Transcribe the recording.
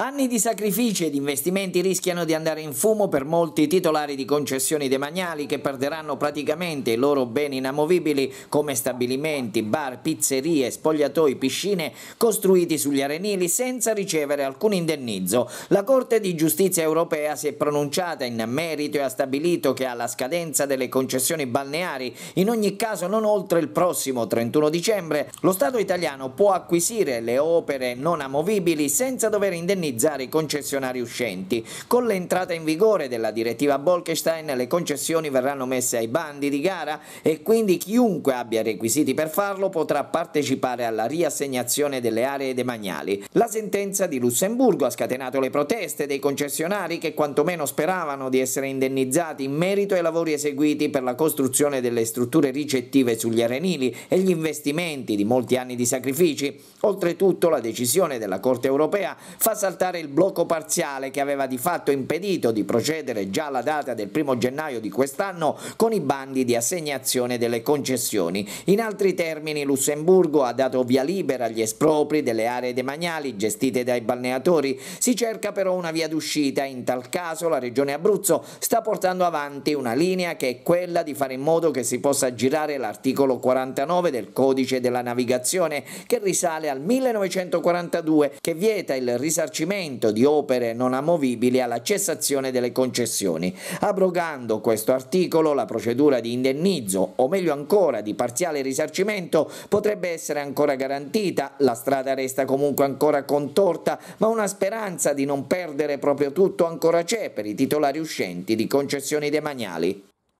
Anni di sacrifici ed investimenti rischiano di andare in fumo per molti titolari di concessioni demaniali che perderanno praticamente i loro beni inamovibili come stabilimenti, bar, pizzerie, spogliatoi, piscine costruiti sugli arenili senza ricevere alcun indennizzo. La Corte di Giustizia europea si è pronunciata in merito e ha stabilito che alla scadenza delle concessioni balneari, in ogni caso non oltre il prossimo 31 dicembre, lo Stato italiano può acquisire le opere non amovibili senza dover indennizzare indennizzare i concessionari uscenti. Con l'entrata in vigore della direttiva Bolkestein le concessioni verranno messe ai bandi di gara e quindi chiunque abbia requisiti per farlo potrà partecipare alla riassegnazione delle aree demaniali. La sentenza di Lussemburgo ha scatenato le proteste dei concessionari che quantomeno speravano di essere indennizzati in merito ai lavori eseguiti per la costruzione delle strutture ricettive sugli arenili e gli investimenti di molti anni di sacrifici. Oltretutto la decisione della Corte europea fa saltare saltare il blocco parziale che aveva di fatto impedito di procedere già alla data del 1 gennaio di quest'anno con i bandi di assegnazione delle concessioni. In altri termini Lussemburgo ha dato via libera agli espropri delle aree demaniali gestite dai balneatori. Si cerca però una via d'uscita, in tal caso la Regione Abruzzo sta portando avanti una linea che è quella di fare in modo che si possa girare l'articolo 49 del Codice della Navigazione che risale al 1942 che vieta il risarcimento risarcimento di opere non amovibili alla cessazione delle concessioni, abrogando questo articolo la procedura di indennizzo o meglio ancora di parziale risarcimento potrebbe essere ancora garantita, la strada resta comunque ancora contorta, ma una speranza di non perdere proprio tutto ancora c'è per i titolari uscenti di concessioni demaniali.